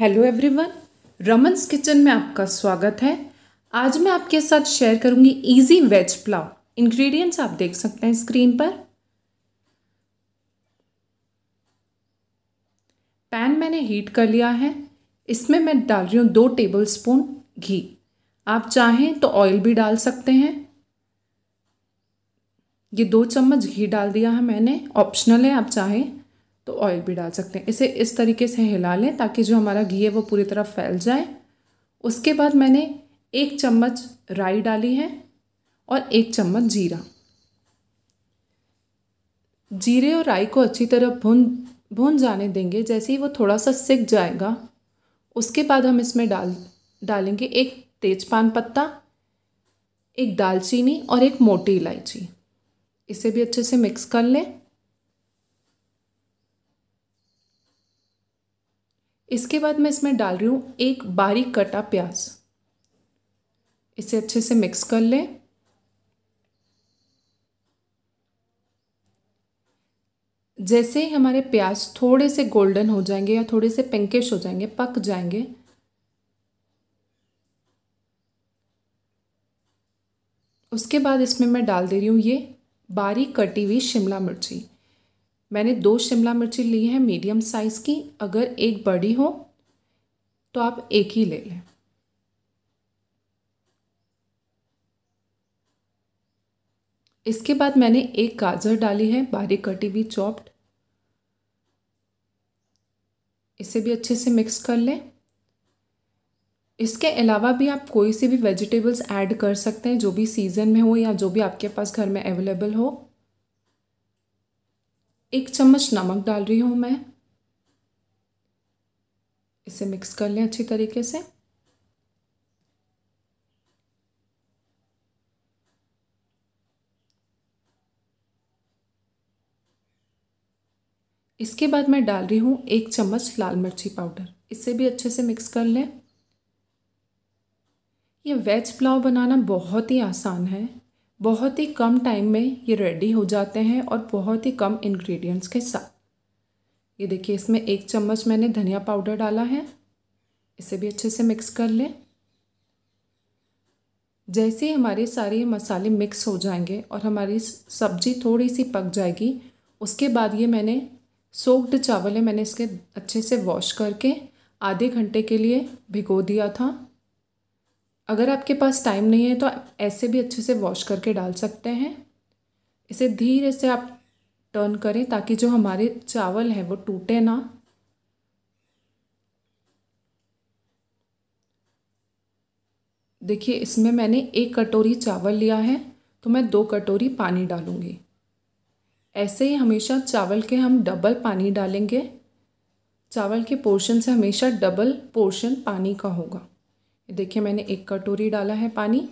hello everyone रमन्स kitchen में आपका स्वागत है आज मैं आपके साथ शेयर करूंगी इजी वेज पुलाव इंग्रेडिएंट्स आप देख सकते हैं स्क्रीन पर पैन मैंने हीट कर लिया है इसमें मैं डाल रही हूँ दो टेबल स्पून घी आप चाहें तो ऑयल भी डाल सकते हैं ये दो चम्मच घी डाल दिया है मैंने ऑप्शनल है आप चाहें तो ऑयल भी डाल सकते हैं इसे इस तरीके से हिला लें ताकि जो हमारा घी है वो पूरी तरह फैल जाए उसके बाद मैंने एक चम्मच राई डाली है और एक चम्मच जीरा जीरे और राई को अच्छी तरह भून भून जाने देंगे जैसे ही वो थोड़ा सा सिक जाएगा उसके बाद हम इसमें डाल डालेंगे एक तेजपान पत्ता एक दालचीनी और एक मोटी इलायची इसे भी अच्छे से मिक्स कर लें इसके बाद मैं इसमें डाल रही हूँ एक बारीक कटा प्याज इसे अच्छे से मिक्स कर लें जैसे ही हमारे प्याज थोड़े से गोल्डन हो जाएंगे या थोड़े से पिंकिश हो जाएंगे पक जाएंगे उसके बाद इसमें मैं डाल दे रही हूँ ये बारीक कटी हुई शिमला मिर्ची मैंने दो शिमला मिर्ची ली है मीडियम साइज़ की अगर एक बड़ी हो तो आप एक ही ले लें इसके बाद मैंने एक गाजर डाली है बारीक कटी हुई चॉप्ड इसे भी अच्छे से मिक्स कर लें इसके अलावा भी आप कोई से भी वेजिटेबल्स ऐड कर सकते हैं जो भी सीज़न में हो या जो भी आपके पास घर में अवेलेबल हो एक चम्मच नमक डाल रही हूँ मैं इसे मिक्स कर लें अच्छी तरीके से इसके बाद मैं डाल रही हूँ एक चम्मच लाल मिर्ची पाउडर इसे भी अच्छे से मिक्स कर लें ये वेज पुलाव बनाना बहुत ही आसान है बहुत ही कम टाइम में ये रेडी हो जाते हैं और बहुत ही कम इंग्रेडिएंट्स के साथ ये देखिए इसमें एक चम्मच मैंने धनिया पाउडर डाला है इसे भी अच्छे से मिक्स कर लें जैसे ही हमारे सारे मसाले मिक्स हो जाएंगे और हमारी सब्जी थोड़ी सी पक जाएगी उसके बाद ये मैंने सोक्ड चावल है मैंने इसके अच्छे से वॉश करके आधे घंटे के लिए भिगो दिया था अगर आपके पास टाइम नहीं है तो आप ऐसे भी अच्छे से वॉश करके डाल सकते हैं इसे धीरे से आप टर्न करें ताकि जो हमारे चावल हैं वो टूटे ना देखिए इसमें मैंने एक कटोरी चावल लिया है तो मैं दो कटोरी पानी डालूँगी ऐसे ही हमेशा चावल के हम डबल पानी डालेंगे चावल के पोर्शन से हमेशा डबल पोर्शन पानी का होगा देखिए मैंने एक कटोरी डाला है पानी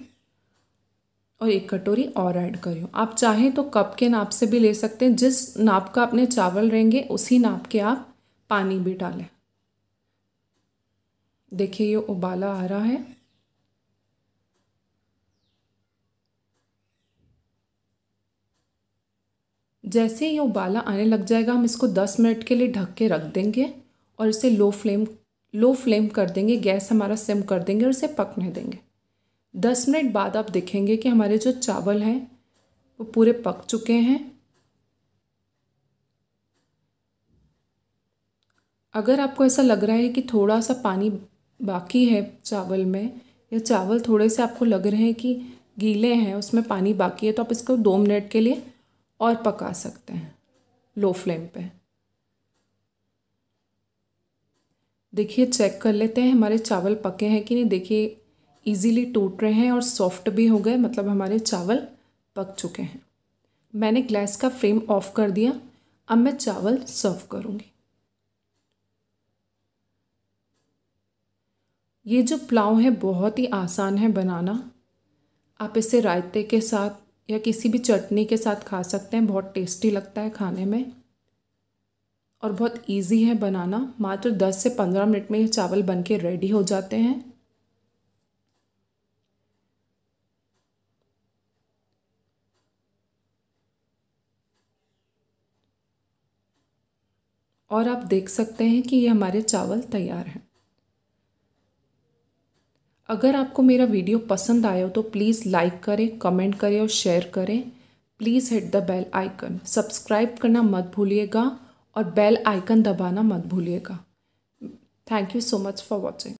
और एक कटोरी और ऐड करी हूँ आप चाहें तो कप के नाप से भी ले सकते हैं जिस नाप का अपने चावल रहेंगे उसी नाप के आप पानी भी डालें देखिए ये उबाला आ रहा है जैसे ये उबाला आने लग जाएगा हम इसको 10 मिनट के लिए ढक के रख देंगे और इसे लो फ्लेम लो फ्लेम कर देंगे गैस हमारा सिम कर देंगे और इसे पकने देंगे दस मिनट बाद आप देखेंगे कि हमारे जो चावल हैं वो पूरे पक चुके हैं अगर आपको ऐसा लग रहा है कि थोड़ा सा पानी बाकी है चावल में या चावल थोड़े से आपको लग रहे हैं कि गीले हैं उसमें पानी बाकी है तो आप इसको दो मिनट के लिए और पका सकते हैं लो फ्लेम पे देखिए चेक कर लेते हैं हमारे चावल पके हैं कि नहीं देखिए इजीली टूट रहे हैं और सॉफ्ट भी हो गए मतलब हमारे चावल पक चुके हैं मैंने ग्लास का फ्रेम ऑफ कर दिया अब मैं चावल सर्व करूँगी ये जो पुलाव है बहुत ही आसान है बनाना आप इसे रायते के साथ या किसी भी चटनी के साथ खा सकते हैं बहुत टेस्टी लगता है खाने में और बहुत इजी है बनाना मात्र 10 से 15 मिनट में ये चावल बन के रेडी हो जाते हैं और आप देख सकते हैं कि ये हमारे चावल तैयार हैं अगर आपको मेरा वीडियो पसंद आया हो तो प्लीज़ लाइक करें कमेंट करें और शेयर करें please hit the bell icon subscribe करना मत भूलिएगा और बेल आइकन दबाना मत भूलिएगा thank you so much for watching